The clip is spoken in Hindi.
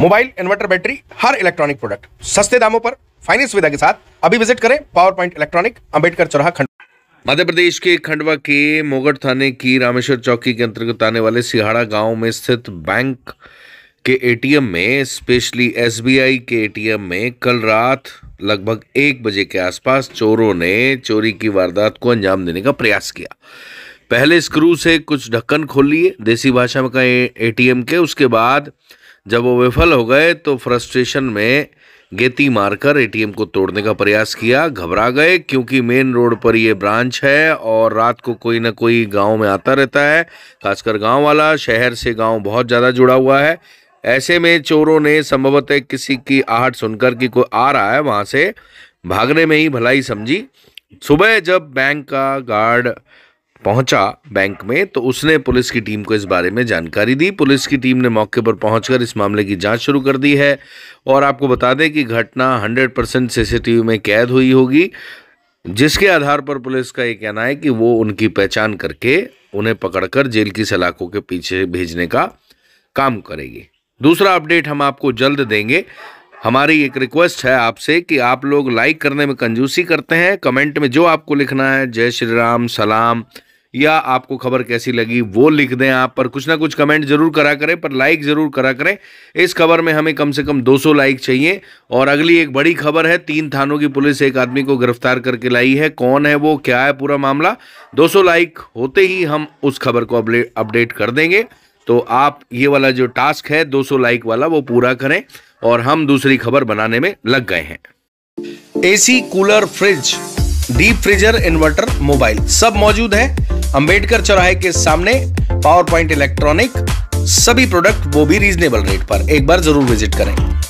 मोबाइल इन्वर्टर बैटरी हर इलेक्ट्रॉनिक प्रोडक्ट सस्ते दामों पर फाइनेंस सुविधा के साथ अभी विजिट करें पावर पॉइंट इलेक्ट्रॉनिक अंबेडकर चौराहा खंड मध्य प्रदेश के खंडवा के मोगढ़ थाने की रामेश्वर चौकी के अंतर्गत आने वाले सिहाड़ा गांव में स्थित बैंक के एटीएम में स्पेशली एसबीआई के एटीएम में कल रात लगभग एक बजे के आसपास चोरों ने चोरी की वारदात को अंजाम देने का प्रयास किया पहले स्क्रू से कुछ ढक्कन खोल लिए देसी भाषा में कहा एटीएम के उसके बाद जब वो विफल हो गए तो फ्रस्ट्रेशन में गेती मारकर एटीएम को तोड़ने का प्रयास किया घबरा गए क्योंकि मेन रोड पर ये ब्रांच है और रात को कोई ना कोई गांव में आता रहता है खासकर गांव वाला शहर से गांव बहुत ज़्यादा जुड़ा हुआ है ऐसे में चोरों ने संभवतः किसी की आहट सुनकर कि कोई आ रहा है वहाँ से भागने में ही भलाई समझी सुबह जब बैंक का गार्ड पहुंचा बैंक में तो उसने पुलिस की टीम को इस बारे में जानकारी दी पुलिस की टीम ने मौके पर पहुंचकर इस मामले की जांच शुरू कर दी है और आपको बता दें कि घटना 100 परसेंट सीसीटीवी में कैद हुई होगी जिसके आधार पर पुलिस का ये कहना है कि वो उनकी पहचान करके उन्हें पकड़कर जेल की सलाखों के पीछे भेजने का काम करेगी दूसरा अपडेट हम आपको जल्द देंगे हमारी एक रिक्वेस्ट है आपसे कि आप लोग लाइक करने में कंजूसी करते हैं कमेंट में जो आपको लिखना है जय श्री राम सलाम या आपको खबर कैसी लगी वो लिख दें आप पर कुछ ना कुछ कमेंट जरूर करा करें पर लाइक ज़रूर करा करें इस खबर में हमें कम से कम 200 लाइक चाहिए और अगली एक बड़ी खबर है तीन थानों की पुलिस एक आदमी को गिरफ्तार करके लाई है कौन है वो क्या है पूरा मामला 200 लाइक होते ही हम उस खबर को अपडेट कर देंगे तो आप ये वाला जो टास्क है दो लाइक वाला वो पूरा करें और हम दूसरी खबर बनाने में लग गए हैं AC cooler fridge deep freezer inverter mobile सब मौजूद है अंबेडकर चौराहे के सामने पावर पॉइंट इलेक्ट्रॉनिक सभी प्रोडक्ट वो भी रीजनेबल रेट पर एक बार जरूर विजिट करें